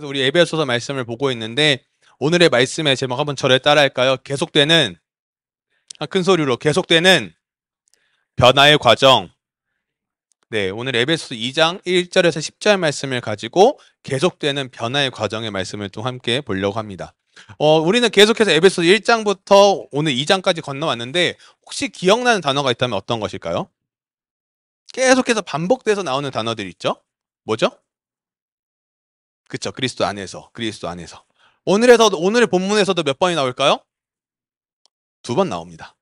계속해서 우리 에베소서 말씀을 보고 있는데 오늘의 말씀의 제목 한번 저를 따라할까요? 계속되는 아, 큰 소리로 계속되는 변화의 과정. 네, 오늘 에베소서 2장 1절에서 10절 말씀을 가지고 계속되는 변화의 과정의 말씀을 또 함께 보려고 합니다. 어, 우리는 계속해서 에베소서 1장부터 오늘 2장까지 건너왔는데 혹시 기억나는 단어가 있다면 어떤 것일까요? 계속해서 반복돼서 나오는 단어들 있죠? 뭐죠? 그쵸 그리스도 안에서 그리스도 안에서 오늘에서 오늘 본문에서도 몇 번이 나올까요? 두 번 나옵니다.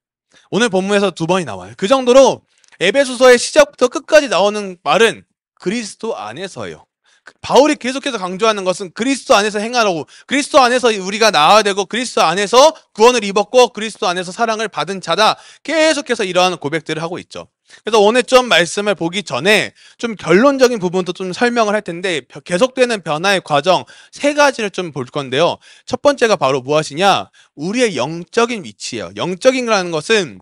오늘 본문에서 두 번이 나와요. 그 정도로 에베소서의 시작부터 끝까지 나오는 말은 그리스도 안에서예요. 그, 바울이 계속해서 강조하는 것은 그리스도 안에서 행하라고 그리스도 안에서 우리가 나아야 되고 그리스도 안에서 구원을 입었고 그리스도 안에서 사랑을 받은 자다 계속해서 이러한 고백들을 하고 있죠. 그래서 오늘 좀 말씀을 보기 전에 좀 결론적인 부분도 좀 설명을 할 텐데 계속되는 변화의 과정 세 가지를 좀 볼 건데요. 첫 번째가 바로 무엇이냐? 우리의 영적인 위치예요. 영적인 거라는 것은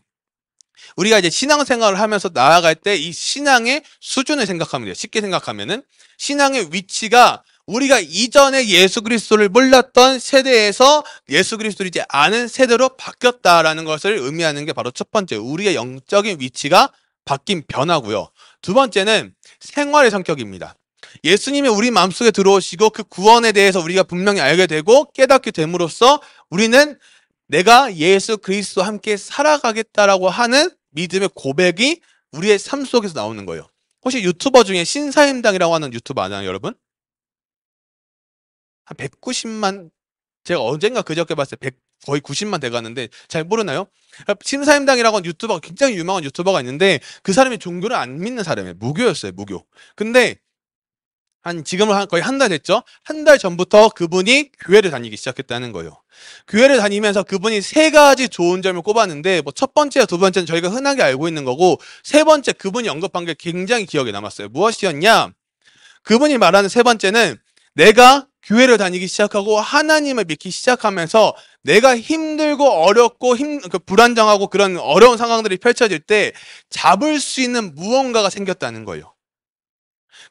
우리가 이제 신앙생활을 하면서 나아갈 때 이 신앙의 수준을 생각하면 돼요. 쉽게 생각하면은 신앙의 위치가 우리가 이전에 예수 그리스도를 몰랐던 세대에서 예수 그리스도를 이제 아는 세대로 바뀌었다라는 것을 의미하는 게 바로 첫 번째 우리의 영적인 위치가 바뀐 변화고요. 두 번째는 생활의 성격입니다. 예수님이 우리 마음속에 들어오시고 그 구원에 대해서 우리가 분명히 알게 되고 깨닫게 됨으로써 우리는 내가 예수 그리스도와 함께 살아가겠다라고 하는 믿음의 고백이 우리의 삶 속에서 나오는 거예요. 혹시 유튜버 중에 신사임당이라고 하는 유튜버 아나요, 여러분? 한 190만 제가 언젠가 그저께 봤어요. 거의 90만 돼가는데 잘 모르나요? 그러니까 신사임당이라고 하는 유튜버가 굉장히 유명한 유튜버가 있는데 그 사람이 종교를 안 믿는 사람이에요. 무교였어요, 무교. 근데 한 지금은 거의 한 달 됐죠. 한 달 전부터 그분이 교회를 다니기 시작했다는 거예요. 교회를 다니면서 그분이 세 가지 좋은 점을 꼽았는데 뭐 첫 번째와 두 번째는 저희가 흔하게 알고 있는 거고 세 번째 그분이 언급한 게 굉장히 기억에 남았어요. 무엇이었냐? 그분이 말하는 세 번째는 내가 교회를 다니기 시작하고 하나님을 믿기 시작하면서 내가 힘들고 어렵고 힘, 그 불안정하고 그런 어려운 상황들이 펼쳐질 때 잡을 수 있는 무언가가 생겼다는 거예요.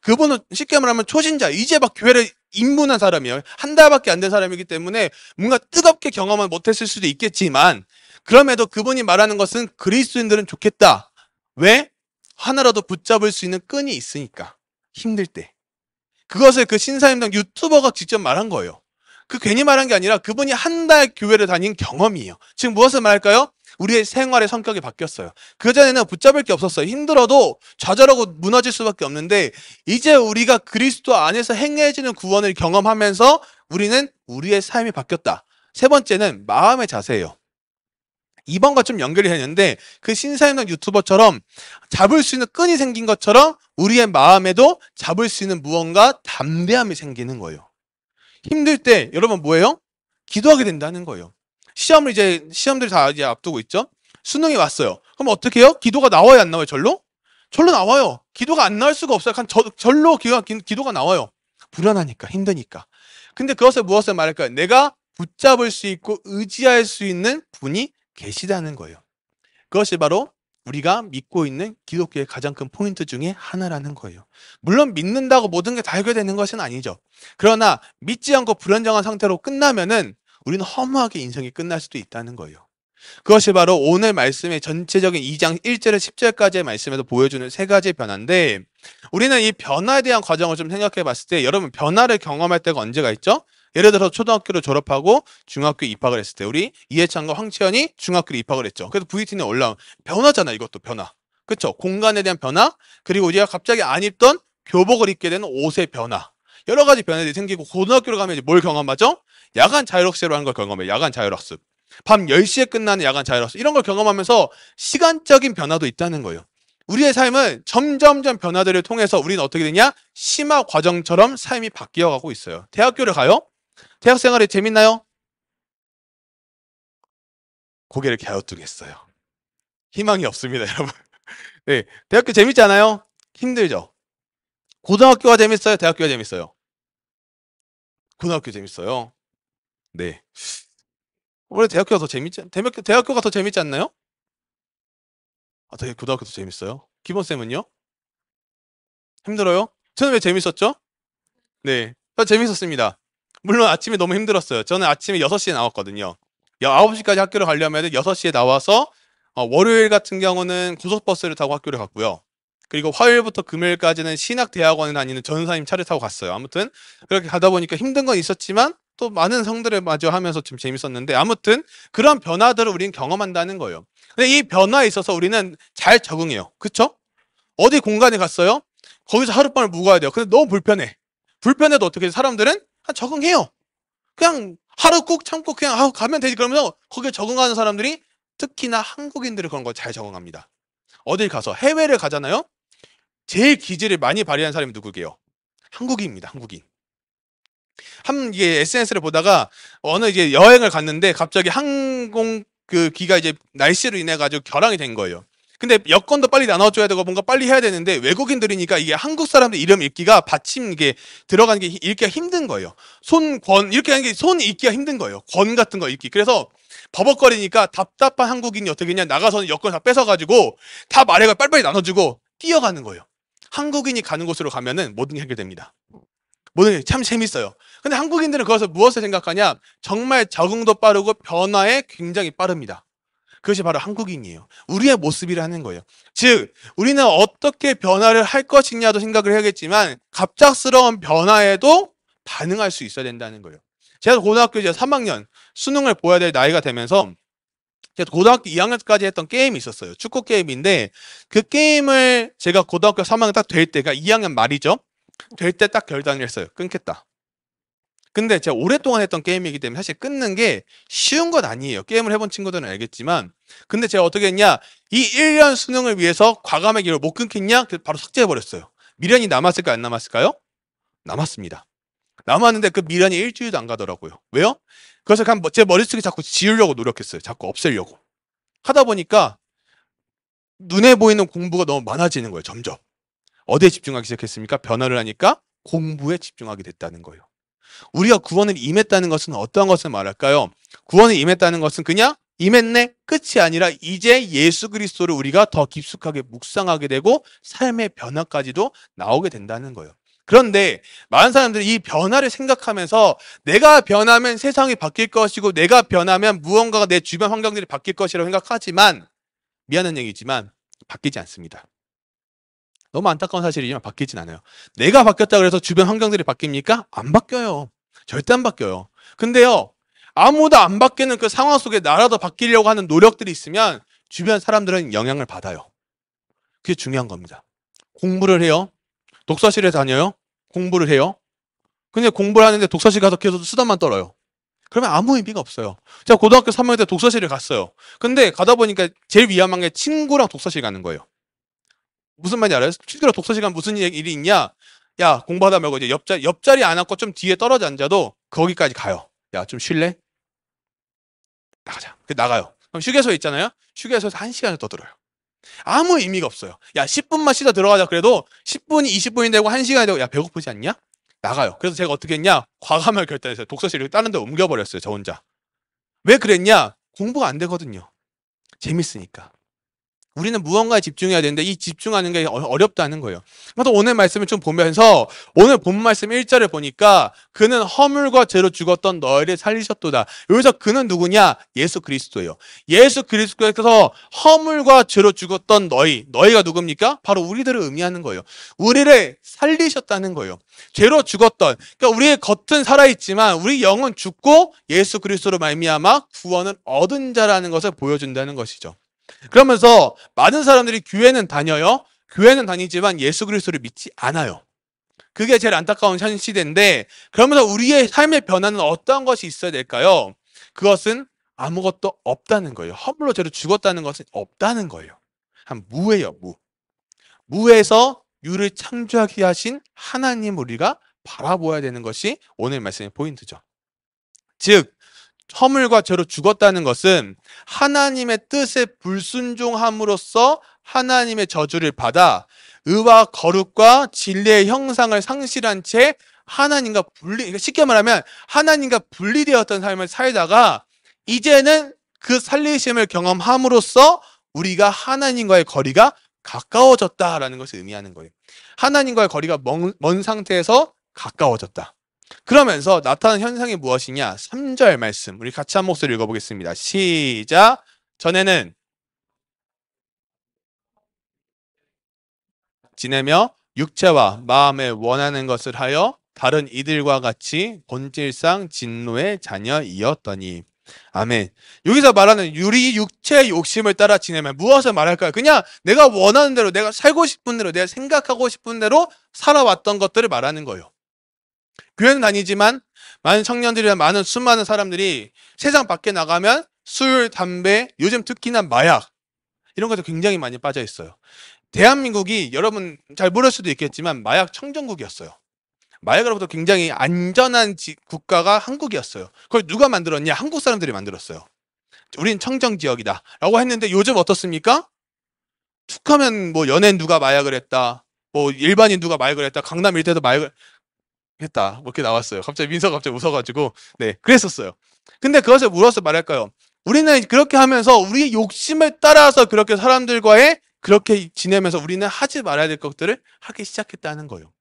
그분은 쉽게 말하면 초신자, 이제 막 교회를 입문한 사람이에요. 한 달밖에 안 된 사람이기 때문에 뭔가 뜨겁게 경험을 못했을 수도 있겠지만 그럼에도 그분이 말하는 것은 그리스도인들은 좋겠다. 왜? 하나라도 붙잡을 수 있는 끈이 있으니까. 힘들 때. 그것을 그 신사임당 유튜버가 직접 말한 거예요. 그 괜히 말한 게 아니라 그분이 한 달 교회를 다닌 경험이에요. 지금 무엇을 말할까요? 우리의 생활의 성격이 바뀌었어요. 그전에는 붙잡을 게 없었어요. 힘들어도 좌절하고 무너질 수밖에 없는데 이제 우리가 그리스도 안에서 행해지는 구원을 경험하면서 우리는 우리의 삶이 바뀌었다. 세 번째는 마음의 자세예요. 이번과 좀 연결이 되는데 그 신사임당 유튜버처럼 잡을 수 있는 끈이 생긴 것처럼 우리의 마음에도 잡을 수 있는 무언가 담대함이 생기는 거예요. 힘들 때 여러분 뭐예요? 기도하게 된다는 거예요. 시험을 이제 시험들 다 이제 앞두고 있죠. 수능이 왔어요. 그럼 어떻게 해요? 기도가 나와야 안 나와요? 절로? 절로 나와요. 기도가 안 나올 수가 없어요. 한 절로 기도가, 기도가 나와요. 불안하니까, 힘드니까. 근데 그것을 무엇을 말할까요? 내가 붙잡을 수 있고 의지할 수 있는 분이 계시다는 거예요. 그것이 바로 우리가 믿고 있는 기독교의 가장 큰 포인트 중에 하나라는 거예요. 물론 믿는다고 모든 게 다 해결되는 것은 아니죠. 그러나 믿지 않고 불안정한 상태로 끝나면은 우리는 허무하게 인생이 끝날 수도 있다는 거예요. 그것이 바로 오늘 말씀의 전체적인 2장 1절에서 10절까지의 말씀에서 보여주는 세 가지의 변화인데 우리는 이 변화에 대한 과정을 좀 생각해 봤을 때 여러분 변화를 경험할 때가 언제가 있죠? 예를 들어서 초등학교를 졸업하고 중학교 입학을 했을 때 우리 이해찬과 황치연이 중학교를 입학을 했죠. 그래서 VT는 올라온 변화잖아 이것도 변화. 그렇죠? 공간에 대한 변화 그리고 우리가 갑자기 안 입던 교복을 입게 되는 옷의 변화 여러 가지 변화들이 생기고 고등학교를 가면 이제 뭘 경험하죠? 야간 자율학습으로 하는 걸 경험해. 야간 자율학습. 밤 10시에 끝나는 야간 자율학습. 이런 걸 경험하면서 시간적인 변화도 있다는 거예요. 우리의 삶은 점점점 변화들을 통해서 우리는 어떻게 되냐? 심화 과정처럼 삶이 바뀌어 가고 있어요. 대학교를 가요? 대학 생활이 재밌나요? 고개를 갸우뚱했어요. 희망이 없습니다, 여러분. 네, 대학교 재밌지 않아요? 힘들죠. 고등학교가 재밌어요? 대학교가 재밌어요? 고등학교 재밌어요. 네. 원래 대학교가 더 재밌지, 대학교, 대학교가 더 재밌지 않나요? 아, 되게 고등학교도 재밌어요. 기본쌤은요? 힘들어요? 저는 왜 재밌었죠? 네. 재밌었습니다. 물론 아침에 너무 힘들었어요. 저는 아침에 6시에 나왔거든요. 9시까지 학교를 가려면 6시에 나와서 어, 월요일 같은 경우는 고속버스를 타고 학교를 갔고요. 그리고 화요일부터 금요일까지는 신학대학원에 다니는 전사님 차를 타고 갔어요. 아무튼 그렇게 가다 보니까 힘든 건 있었지만 또 많은 성들을 마주하면서 좀 재밌었는데 아무튼 그런 변화들을 우리는 경험한다는 거예요. 근데 이 변화에 있어서 우리는 잘 적응해요. 그쵸? 어디 공간에 갔어요? 거기서 하룻밤을 묵어야 돼요. 근데 너무 불편해. 불편해도 어떻게 사람들은 아, 적응해요. 그냥 하루 꾹 참고 그냥 아 가면 되지 그러면서 거기에 적응하는 사람들이 특히나 한국인들은 그런 거 잘 적응합니다. 어딜 가서 해외를 가잖아요. 제일 기질을 많이 발휘한 사람이 누구게요? 한국인입니다. 한국인. 한 이게 SNS를 보다가 어느 이제 여행을 갔는데 갑자기 항공 그 기가 이제 날씨로 인해 가지고 결항이 된 거예요. 근데 여권도 빨리 나눠줘야 되고 뭔가 빨리 해야 되는데 외국인들이니까 이게 한국 사람들 이름 읽기가 받침 이게 들어가는 게 읽기가 힘든 거예요. 손, 권 이렇게 하는 게 손 읽기가 힘든 거예요. 권 같은 거 읽기. 그래서 버벅거리니까 답답한 한국인이 어떻게 그냥 나가서는 여권 다 뺏어가지고 다 말해가 빨리빨리 나눠주고 뛰어가는 거예요. 한국인이 가는 곳으로 가면은 모든 게 해결됩니다. 모든 게참 재밌어요. 근데 한국인들은 그것을 무엇을 생각하냐? 정말 적응도 빠르고 변화에 굉장히 빠릅니다. 그것이 바로 한국인이에요. 우리의 모습이라는 거예요. 즉, 우리는 어떻게 변화를 할 것이냐도 생각을 해야겠지만, 갑작스러운 변화에도 반응할 수 있어야 된다는 거예요. 제가 고등학교 이제 3학년 수능을 보야 될 나이가 되면서 제가 고등학교 2학년까지 했던 게임이 있었어요. 축구 게임인데 그 게임을 제가 고등학교 3학년 딱 될 때가 2학년 말이죠. 될 때 딱 결단을 했어요. 끊겠다. 근데 제가 오랫동안 했던 게임이기 때문에 사실 끊는 게 쉬운 건 아니에요. 게임을 해본 친구들은 알겠지만 근데 제가 어떻게 했냐? 이 1년 수능을 위해서 과감하게 기록을 못 끊겠냐? 바로 삭제해버렸어요. 미련이 남았을까요? 안 남았을까요? 남았습니다. 남았는데 그 미련이 일주일도 안 가더라고요. 왜요? 그것을 그냥 뭐 제 머릿속에 자꾸 지우려고 노력했어요. 자꾸 없애려고. 하다 보니까 눈에 보이는 공부가 너무 많아지는 거예요. 점점. 어디에 집중하기 시작했습니까? 변화를 하니까 공부에 집중하게 됐다는 거예요. 우리가 구원을 임했다는 것은 어떠한 것을 말할까요? 구원을 임했다는 것은 그냥 임했네 끝이 아니라 이제 예수 그리스도를 우리가 더 깊숙하게 묵상하게 되고 삶의 변화까지도 나오게 된다는 거예요. 그런데 많은 사람들이 이 변화를 생각하면서 내가 변하면 세상이 바뀔 것이고 내가 변하면 무언가가 내 주변 환경들이 바뀔 것이라고 생각하지만 미안한 얘기지만 바뀌지 않습니다. 너무 안타까운 사실이지만 바뀌진 않아요. 내가 바뀌었다 그래서 주변 환경들이 바뀝니까? 안 바뀌어요. 절대 안 바뀌어요. 근데요, 아무도 안 바뀌는 그 상황 속에 나라도 바뀌려고 하는 노력들이 있으면 주변 사람들은 영향을 받아요. 그게 중요한 겁니다. 공부를 해요. 독서실에 다녀요. 공부를 해요. 근데 공부를 하는데 독서실 가서 계속 수단만 떨어요. 그러면 아무 의미가 없어요. 제가 고등학교 3학년 때 독서실을 갔어요. 근데 가다 보니까 제일 위험한 게 친구랑 독서실 가는 거예요. 무슨 말인지 알아요? 친구랑 독서실 가면 무슨 일이 있냐? 야, 공부하다 말고 이제 옆자리, 옆자리 안 앉고 좀 뒤에 떨어져 앉아도 거기까지 가요. 야, 좀 쉴래? 나가자. 그 나가요. 그럼 휴게소에 있잖아요. 휴게소에서 한 시간을 떠들어요. 아무 의미가 없어요. 야, 10분만 쉬다 들어가자. 그래도 10분이 20분이 되고 1시간이 되고 야, 배고프지 않냐? 나가요. 그래서 제가 어떻게 했냐? 과감하게 결단했어요. 독서실을 다른 데 옮겨버렸어요. 저 혼자. 왜 그랬냐? 공부가 안 되거든요. 재밌으니까. 우리는 무언가에 집중해야 되는데 이 집중하는 게 어, 어렵다는 거예요. 또 오늘 말씀을 좀 보면서 오늘 본 말씀 1절을 보니까 그는 허물과 죄로 죽었던 너희를 살리셨도다. 여기서 그는 누구냐? 예수 그리스도예요. 예수 그리스도께서 허물과 죄로 죽었던 너희, 너희가 누굽니까? 바로 우리들을 의미하는 거예요. 우리를 살리셨다는 거예요. 죄로 죽었던 그러니까 우리의 겉은 살아 있지만 우리 영은 죽고 예수 그리스도로 말미암아 구원을 얻은 자라는 것을 보여준다는 것이죠. 그러면서 많은 사람들이 교회는 다녀요. 교회는 다니지만 예수 그리스도를 믿지 않아요. 그게 제일 안타까운 현 시대인데 그러면서 우리의 삶의 변화는 어떠한 것이 있어야 될까요? 그것은 아무것도 없다는 거예요. 허물로 죄로 죽었다는 것은 없다는 거예요. 한 무예요, 무. 무에서 유를 창조하게 하신 하나님 우리가 바라보아야 되는 것이 오늘 말씀의 포인트죠. 즉 허물과 죄로 죽었다는 것은 하나님의 뜻에 불순종함으로써 하나님의 저주를 받아 의와 거룩과 진리의 형상을 상실한 채 하나님과 분리, 그러니까 쉽게 말하면 하나님과 분리되었던 삶을 살다가 이제는 그 살리심을 경험함으로써 우리가 하나님과의 거리가 가까워졌다라는 것을 의미하는 거예요. 하나님과의 거리가 먼, 먼 상태에서 가까워졌다. 그러면서 나타난 현상이 무엇이냐? 3절 말씀. 우리 같이 한 목소리 읽어보겠습니다. 시작. 전에는 지내며 육체와 마음에 원하는 것을 하여 다른 이들과 같이 본질상 진노의 자녀이었더니. 아멘. 여기서 말하는 유리 육체 욕심을 따라 지내면 무엇을 말할까요? 그냥 내가 원하는 대로, 내가 살고 싶은 대로, 내가 생각하고 싶은 대로 살아왔던 것들을 말하는 거예요. 교회는 아니지만 많은 청년들이나 많은 수많은 사람들이 세상 밖에 나가면 술, 담배, 요즘 특히나 마약 이런 것도 굉장히 많이 빠져 있어요. 대한민국이 여러분 잘 모를 수도 있겠지만 마약 청정국이었어요. 마약으로부터 굉장히 안전한 지, 국가가 한국이었어요. 그걸 누가 만들었냐? 한국 사람들이 만들었어요. 우린 청정 지역이다. 라고 했는데 요즘 어떻습니까? 툭하면 뭐 연예인 누가 마약을 했다. 뭐 일반인 누가 마약을 했다. 강남 일대도 마약을 했다. 뭐 이렇게 나왔어요. 갑자기 민서가 갑자기 웃어가지고 네 그랬었어요. 근데 그것을 물어서 말할까요? 우리는 그렇게 하면서 우리 욕심을 따라서 그렇게 사람들과의 그렇게 지내면서 우리는 하지 말아야 될 것들을 하기 시작했다는 거예요.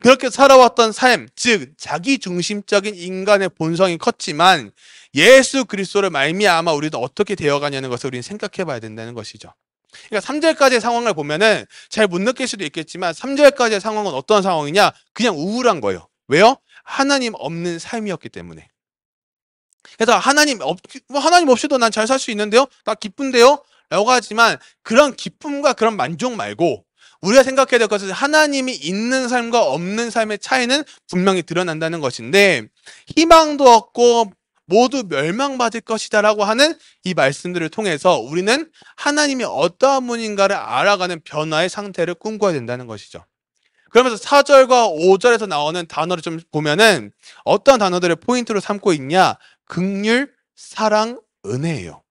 그렇게 살아왔던 삶, 즉 자기 중심적인 인간의 본성이 컸지만 예수 그리스도를 말미암아 우리는 어떻게 되어가냐는 것을 우리는 생각해봐야 된다는 것이죠. 그러니까 3절까지의 상황을 보면은 잘 못 느낄 수도 있겠지만 3절까지의 상황은 어떤 상황이냐? 그냥 우울한 거예요. 왜요? 하나님 없는 삶이었기 때문에. 그래서 하나님 없, 뭐 하나님 없이도 난 잘 살 수 있는데요? 나 기쁜데요? 라고 하지만 그런 기쁨과 그런 만족 말고 우리가 생각해야 될 것은 하나님이 있는 삶과 없는 삶의 차이는 분명히 드러난다는 것인데 희망도 없고 모두 멸망받을 것이다라고 하는 이 말씀들을 통해서 우리는 하나님이 어떠한 분인가를 알아가는 변화의 상태를 꿈꿔야 된다는 것이죠. 그러면서 4절과 5절에서 나오는 단어를 좀 보면은 어떤 단어들을 포인트로 삼고 있냐? 극률, 사랑, 은혜예요.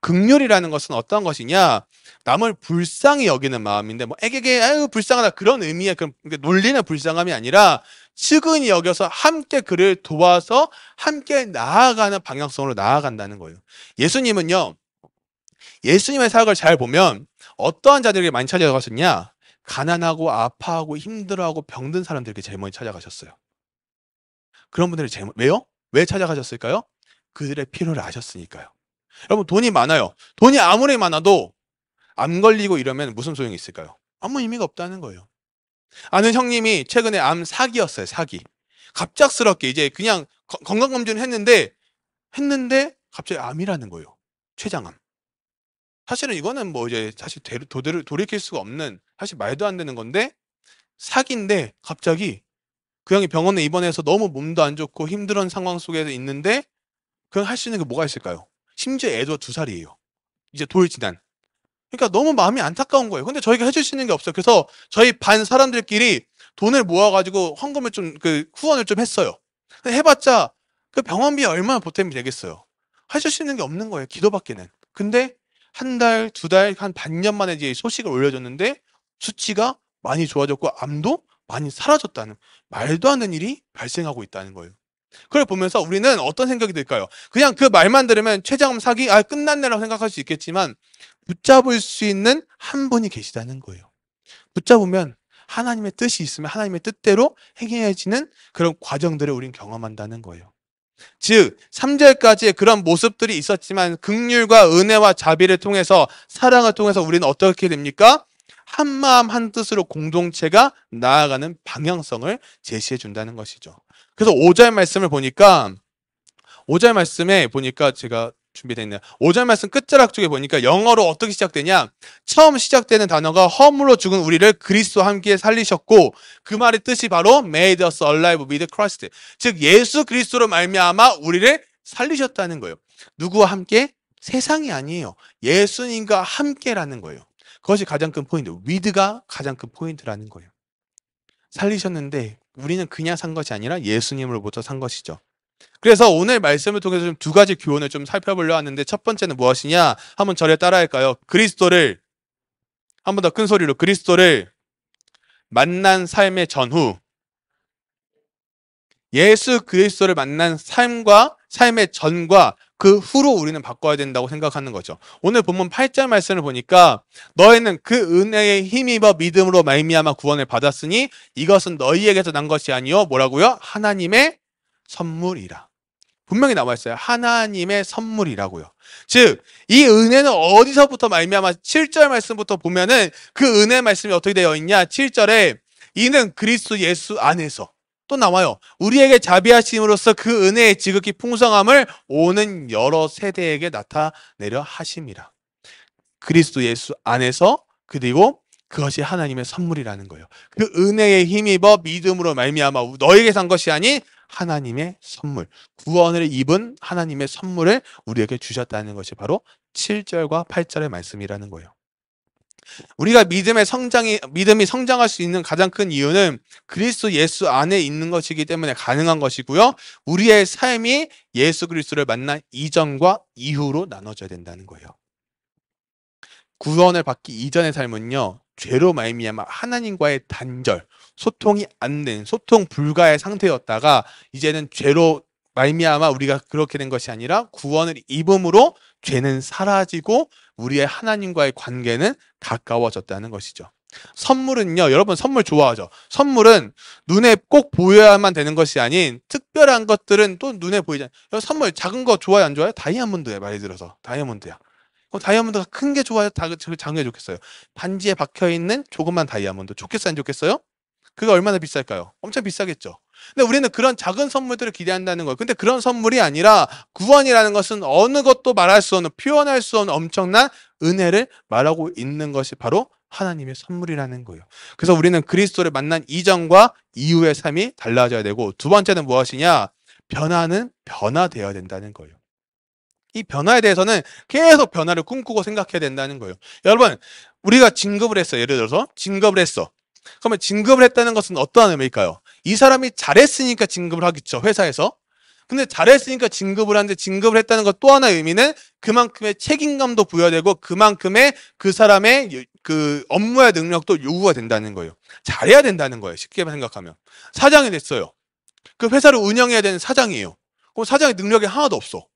극률이라는 것은 어떤 것이냐? 남을 불쌍히 여기는 마음인데 뭐 에게게 아유 불쌍하다 그런 의미의 그런 그러니까 놀리는 불쌍함이 아니라 측은히 여겨서 함께 그를 도와서 함께 나아가는 방향성으로 나아간다는 거예요. 예수님은요. 예수님의 사역을 잘 보면 어떠한 자들에게 많이 찾아가셨냐? 가난하고 아파하고 힘들어하고 병든 사람들에게 제일 먼저 찾아가셨어요. 그런 분들이 제일 왜요? 왜 찾아가셨을까요? 그들의 필요를 아셨으니까요. 여러분 돈이 많아요. 돈이 아무리 많아도 암 걸리고 이러면 무슨 소용이 있을까요? 아무 의미가 없다는 거예요. 아는 형님이 최근에 암 사기였어요. 사기. 갑작스럽게 이제 그냥 건강검진 했는데 했는데 갑자기 암이라는 거예요. 췌장암. 사실은 이거는 뭐 이제 사실 도대를 돌이킬 수가 없는 사실 말도 안 되는 건데 사기인데 갑자기 그 형이 병원에 입원해서 너무 몸도 안 좋고 힘든 상황 속에서 있는데 그형할수 있는 게 뭐가 있을까요? 심지어 애도 두 살이에요. 이제 돌 지난. 그러니까 너무 마음이 안타까운 거예요. 근데 저희가 해줄 수 있는 게 없어요. 그래서 저희 반 사람들끼리 돈을 모아가지고 헌금을 좀 그 후원을 좀 했어요. 해봤자 그 병원비 얼마나 보탬이 되겠어요. 해줄 수 있는 게 없는 거예요. 기도밖에는. 근데 한 달, 두 달, 한 반년 만에 이제 소식을 올려줬는데 수치가 많이 좋아졌고 암도 많이 사라졌다는 말도 안 되는 일이 발생하고 있다는 거예요. 그걸 보면서 우리는 어떤 생각이 들까요? 그냥 그 말만 들으면 췌장암 사기 아 끝났네라고 생각할 수 있겠지만 붙잡을 수 있는 한 분이 계시다는 거예요. 붙잡으면 하나님의 뜻이 있으면 하나님의 뜻대로 행해지는 그런 과정들을 우리는 경험한다는 거예요. 즉 3절까지의 그런 모습들이 있었지만 극률과 은혜와 자비를 통해서 사랑을 통해서 우리는 어떻게 됩니까? 한 마음 한 뜻으로 공동체가 나아가는 방향성을 제시해 준다는 것이죠. 그래서 5절 말씀을 보니까 5절 말씀에 보니까 제가 준비되어 있네요. 5절 말씀 끝자락 쪽에 보니까 영어로 어떻게 시작되냐? 처음 시작되는 단어가 허물로 죽은 우리를 그리스도와 함께 살리셨고 그 말의 뜻이 바로 made us alive with Christ. 즉 예수 그리스도로 말미암아 우리를 살리셨다는 거예요. 누구와 함께? 세상이 아니에요. 예수님과 함께라는 거예요. 그것이 가장 큰 포인트. 위드가 가장 큰 포인트라는 거예요. 살리셨는데 우리는 그냥 산 것이 아니라 예수님으로부터 산 것이죠. 그래서 오늘 말씀을 통해서 좀 두 가지 교훈을 좀 살펴보려 하는데 첫 번째는 무엇이냐? 한번 저를 따라할까요? 그리스도를 한 번 더 큰 소리로 그리스도를 만난 삶의 전후 예수 그리스도를 만난 삶과 삶의 전과 그 후로 우리는 바꿔야 된다고 생각하는 거죠. 오늘 본문 8절 말씀을 보니까 너희는 그 은혜의 힘입어 믿음으로 말미암아 구원을 받았으니 이것은 너희에게서 난 것이 아니요 뭐라고요? 하나님의 선물이라. 분명히 나와 있어요. 하나님의 선물이라고요. 즉, 이 은혜는 어디서부터 말미암아 7절 말씀부터 보면은 그 은혜 말씀이 어떻게 되어 있냐? 7절에 이는 그리스도 예수 안에서 또 나와요. 우리에게 자비하심으로써 그 은혜의 지극히 풍성함을 오는 여러 세대에게 나타내려 하심이라. 그리스도 예수 안에서 그리고 그것이 하나님의 선물이라는 거예요. 그 은혜의 힘입어 믿음으로 말미암아 너에게 산 것이 아닌 하나님의 선물, 구원을 입은 하나님의 선물을 우리에게 주셨다는 것이 바로 7절과 8절의 말씀이라는 거예요. 우리가 믿음의 성장이 믿음이 성장할 수 있는 가장 큰 이유는 그리스도 예수 안에 있는 것이기 때문에 가능한 것이고요. 우리의 삶이 예수 그리스도를 만난 이전과 이후로 나눠져야 된다는 거예요. 구원을 받기 이전의 삶은요. 죄로 말미암아 하나님과의 단절, 소통이 안 된 소통 불가의 상태였다가 이제는 죄로 말미암아 우리가 그렇게 된 것이 아니라 구원을 입음으로 죄는 사라지고 우리의 하나님과의 관계는 가까워졌다는 것이죠. 선물은요, 여러분 선물 좋아하죠? 선물은 눈에 꼭 보여야만 되는 것이 아닌 특별한 것들은 또 눈에 보이잖아요. 선물 작은 거 좋아요, 안 좋아요? 다이아몬드예요, 말이 들어서. 다이아몬드야. 어, 다이아몬드가 큰 게 좋아요, 작은 게 좋겠어요? 반지에 박혀있는 조그만 다이아몬드. 좋겠어요, 안 좋겠어요? 그게 얼마나 비쌀까요? 엄청 비싸겠죠. 근데 우리는 그런 작은 선물들을 기대한다는 거예요. 근데 그런 선물이 아니라 구원이라는 것은 어느 것도 말할 수 없는 표현할 수 없는 엄청난 은혜를 말하고 있는 것이 바로 하나님의 선물이라는 거예요. 그래서 우리는 그리스도를 만난 이전과 이후의 삶이 달라져야 되고 두 번째는 무엇이냐? 변화는 변화되어야 된다는 거예요. 이 변화에 대해서는 계속 변화를 꿈꾸고 생각해야 된다는 거예요. 여러분, 우리가 진급을 했어. 예를 들어서 진급을 했어. 그러면 진급을 했다는 것은 어떠한 의미일까요? 이 사람이 잘했으니까 진급을 하겠죠, 회사에서. 근데 잘했으니까 진급을 하는데 진급을 했다는 것 또 하나의 의미는 그만큼의 책임감도 부여되고 그만큼의 그 사람의 그 업무의 능력도 요구가 된다는 거예요. 잘해야 된다는 거예요. 쉽게 생각하면. 사장이 됐어요. 그 회사를 운영해야 되는 사장이에요. 그럼 사장의 능력이 하나도 없어.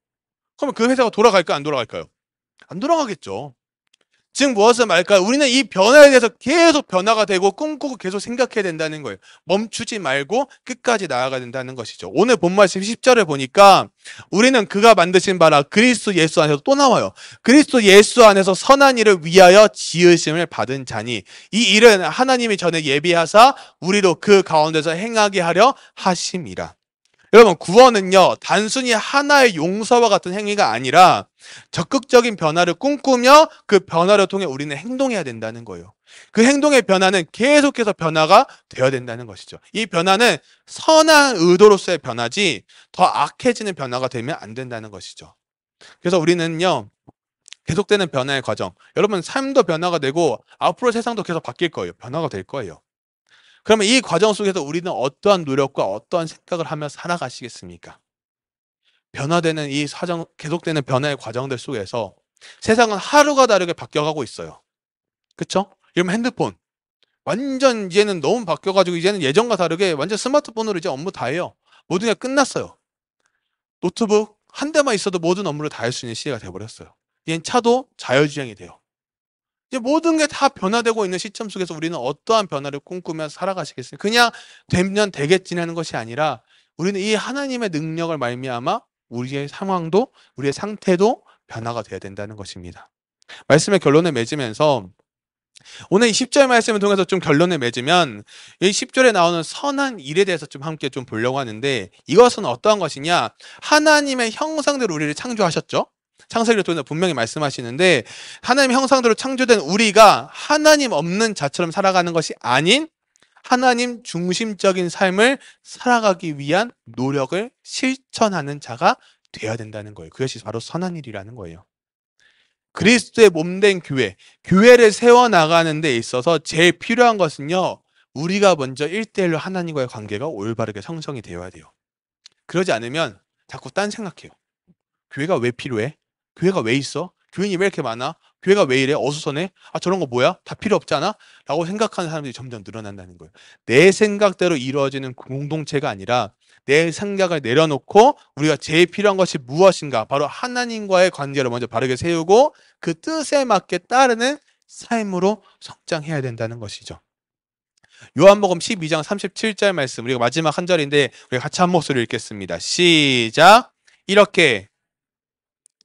그러면 그 회사가 돌아갈까 요안 돌아갈까요? 안 돌아가겠죠. 즉 무엇을 말까? 할 우리는 이 변화에 대해서 계속 변화가 되고 꿈꾸고 계속 생각해야 된다는 거예요. 멈추지 말고 끝까지 나아가야 된다는 것이죠. 오늘 본 말씀 10절을 보니까 우리는 그가 만드신 바라 그리스도 예수 안에서 또 나와요. 그리스도 예수 안에서 선한 일을 위하여 지으심을 받은 자니 이 일은 하나님이 전에 예비하사 우리로 그 가운데서 행하게 하려 하심이라. 여러분, 구원은요, 단순히 하나의 용서와 같은 행위가 아니라 적극적인 변화를 꿈꾸며 그 변화를 통해 우리는 행동해야 된다는 거예요. 그 행동의 변화는 계속해서 변화가 되어야 된다는 것이죠. 이 변화는 선한 의도로서의 변화지 더 악해지는 변화가 되면 안 된다는 것이죠. 그래서 우리는요, 계속되는 변화의 과정. 여러분, 삶도 변화가 되고, 앞으로 세상도 계속 바뀔 거예요. 변화가 될 거예요. 그러면 이 과정 속에서 우리는 어떠한 노력과 어떠한 생각을 하며 살아가시겠습니까? 변화되는 이 사정, 계속되는 변화의 과정들 속에서 세상은 하루가 다르게 바뀌어가고 있어요. 그쵸? 이러면 핸드폰. 완전 이제는 너무 바뀌어가지고 이제는 예전과 다르게 완전 스마트폰으로 이제 업무 다 해요. 모든 게 끝났어요. 노트북 한 대만 있어도 모든 업무를 다 할 수 있는 시대가 돼버렸어요. 이젠 차도 자율주행이 돼요. 이제 모든 게 다 변화되고 있는 시점 속에서 우리는 어떠한 변화를 꿈꾸며 살아가시겠어요? 그냥 되면 되겠지라는 것이 아니라 우리는 이 하나님의 능력을 말미암아 우리의 상황도 우리의 상태도 변화가 돼야 된다는 것입니다. 말씀의 결론을 맺으면서 오늘 이 10절 말씀을 통해서 좀 결론을 맺으면 이 10절에 나오는 선한 일에 대해서 좀 함께 좀 보려고 하는데 이것은 어떠한 것이냐? 하나님의 형상대로 우리를 창조하셨죠? 창세기를 통해서 분명히 말씀하시는데 하나님 형상대로 창조된 우리가 하나님 없는 자처럼 살아가는 것이 아닌 하나님 중심적인 삶을 살아가기 위한 노력을 실천하는 자가 되어야 된다는 거예요. 그것이 바로 선한 일이라는 거예요. 그리스도의 몸된 교회, 교회를 세워나가는 데 있어서 제일 필요한 것은요, 우리가 먼저 일대일로 하나님과의 관계가 올바르게 성성이 되어야 돼요. 그러지 않으면 자꾸 딴 생각해요. 교회가 왜 필요해? 교회가 왜 있어? 교인이 왜 이렇게 많아? 교회가 왜 이래? 어수선해? 아, 저런 거 뭐야? 다 필요 없잖아? 라고 생각하는 사람들이 점점 늘어난다는 거예요. 내 생각대로 이루어지는 공동체가 아니라 내 생각을 내려놓고 우리가 제일 필요한 것이 무엇인가? 바로 하나님과의 관계를 먼저 바르게 세우고 그 뜻에 맞게 따르는 삶으로 성장해야 된다는 것이죠. 요한복음 12장 37절 말씀 우리가 마지막 한 절인데 우리 같이 한 목소리 읽겠습니다. 시작. 이렇게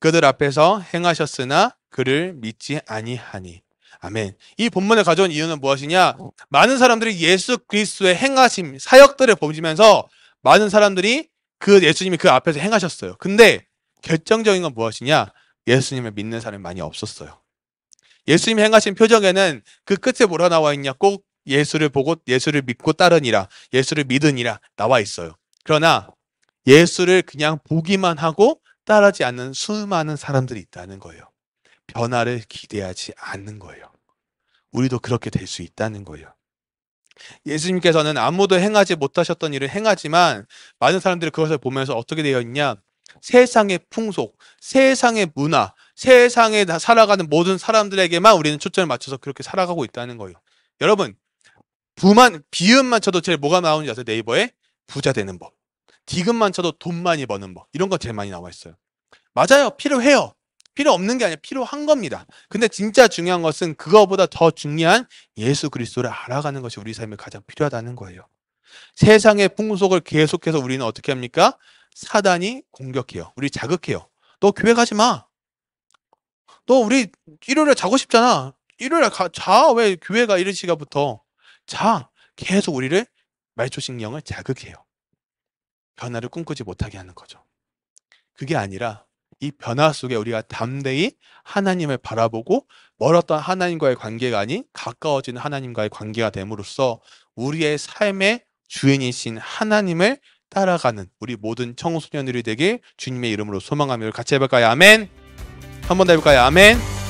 그들 앞에서 행하셨으나 그를 믿지 아니하니. 아멘. 이 본문을 가져온 이유는 무엇이냐? 많은 사람들이 예수 그리스도의 행하심, 사역들을 보시면서 많은 사람들이 그 예수님이 그 앞에서 행하셨어요. 근데 결정적인 건 무엇이냐? 예수님을 믿는 사람이 많이 없었어요. 예수님이 행하신 표정에는 그 끝에 뭐라 나와 있냐? 꼭 예수를 보고 예수를 믿고 따르니라, 예수를 믿으니라 나와 있어요. 그러나 예수를 그냥 보기만 하고 따라하지 않는 수많은 사람들이 있다는 거예요. 변화를 기대하지 않는 거예요. 우리도 그렇게 될 수 있다는 거예요. 예수님께서는 아무도 행하지 못하셨던 일을 행하지만 많은 사람들이 그것을 보면서 어떻게 되어 있냐? 세상의 풍속, 세상의 문화, 세상에 살아가는 모든 사람들에게만 우리는 초점을 맞춰서 그렇게 살아가고 있다는 거예요. 여러분, 부만, 비음만 쳐도 제일 뭐가 나오는지 아세요? 네이버에 부자 되는 법. 디금만 쳐도 돈 많이 버는 법 이런 거 제일 많이 나와 있어요. 맞아요. 필요해요. 필요 없는 게 아니라 필요한 겁니다. 근데 진짜 중요한 것은 그거보다 더 중요한 예수 그리스도를 알아가는 것이 우리 삶에 가장 필요하다는 거예요. 세상의 풍속을 계속해서 우리는 어떻게 합니까? 사단이 공격해요. 우리 자극해요. 너 교회 가지 마. 너 우리 일요일에 자고 싶잖아. 일요일에 자. 왜 교회가 이런 시가부터 자. 계속 우리를 말초신경을 자극해요. 변화를 꿈꾸지 못하게 하는 거죠. 그게 아니라 이 변화 속에 우리가 담대히 하나님을 바라보고 멀었던 하나님과의 관계가 아닌 가까워진 하나님과의 관계가 됨으로써 우리의 삶의 주인이신 하나님을 따라가는 우리 모든 청소년들이 되길 주님의 이름으로 소망하며 같이 해볼까요? 아멘. 한 번 더 해볼까요? 아멘.